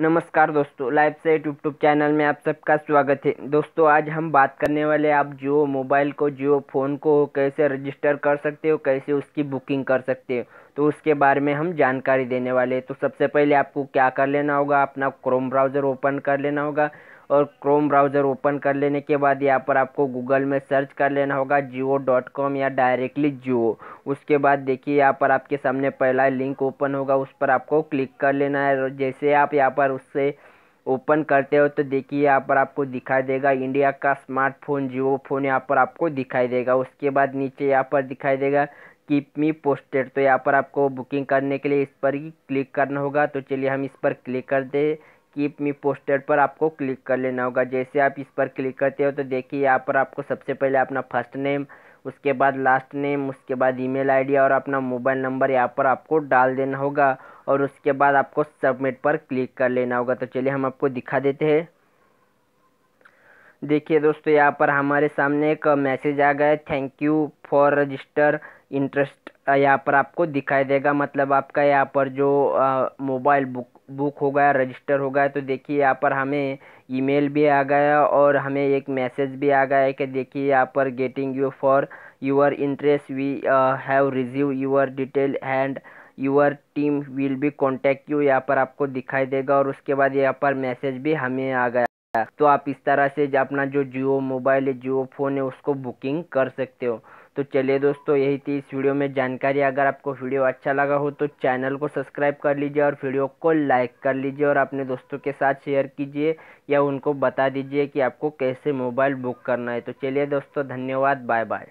नमस्कार दोस्तों live set YouTube channel में आप सबका स्वागत है दोस्तों आज हम बात करने वाले आप जियो मोबाइल को जियो फ़ोन को कैसे रजिस्टर कर सकते हो कैसे उसकी बुकिंग कर सकते हो तो उसके बारे में हम जानकारी देने वाले हैं तो सबसे पहले आपको क्या कर लेना होगा अपना क्रोम ब्राउज़र ओपन कर लेना होगा और क्रोम ब्राउज़र ओपन कर लेने के बाद यहाँ पर आपको गूगल में सर्च कर लेना होगा जियो डॉट कॉम या डायरेक्टली जियो उसके बाद देखिए यहाँ पर आपके सामने पहला लिंक ओपन होगा उस पर आपको क्लिक कर लेना है जैसे आप यहाँ पर उससे ओपन करते हो तो देखिए यहाँ पर आपको दिखाई देगा इंडिया का स्मार्टफोन जियो फ़ोन यहाँ पर आपको दिखाई देगा उसके बाद नीचे यहाँ पर दिखाई देगा कीप मी पोस्टेड तो यहाँ पर आपको बुकिंग करने के लिए इस पर ही क्लिक करना होगा तो चलिए हम इस पर क्लिक कर दें कीप मी पोस्टेड पर आपको क्लिक कर लेना होगा जैसे आप इस पर क्लिक करते हो तो देखिए यहाँ पर आपको सबसे पहले अपना फर्स्ट नेम उसके बाद लास्ट नेम उसके बाद ईमेल आईडी और अपना मोबाइल नंबर यहाँ पर आपको डाल देना होगा और उसके बाद आपको सबमिट पर क्लिक कर लेना होगा तो चलिए हम आपको दिखा देते हैं देखिए दोस्तों यहाँ पर हमारे सामने एक मैसेज आ गया है thank you for register interest यहाँ पर आपको दिखाई देगा मतलब आपका यहाँ पर जो मोबाइल बुक बुक हो गया रजिस्टर हो गया तो देखिए यहाँ पर हमें ईमेल भी आ गया और हमें एक मैसेज भी आ गया है कि देखिए यहाँ पर getting you for your interest we have reviewed your detail and your team will be contact you यहाँ पर आपको दिखाई देगा और उसके बाद यहाँ पर मैसेज भी हमें आ गया तो आप इस तरह से अपना जो जियो मोबाइल है जियो फ़ोन है उसको बुकिंग कर सकते हो तो चलिए दोस्तों यही थी इस वीडियो में जानकारी अगर आपको वीडियो अच्छा लगा हो तो चैनल को सब्सक्राइब कर लीजिए और वीडियो को लाइक कर लीजिए और अपने दोस्तों के साथ शेयर कीजिए या उनको बता दीजिए कि आपको कैसे मोबाइल बुक करना है तो चलिए दोस्तों धन्यवाद बाय बाय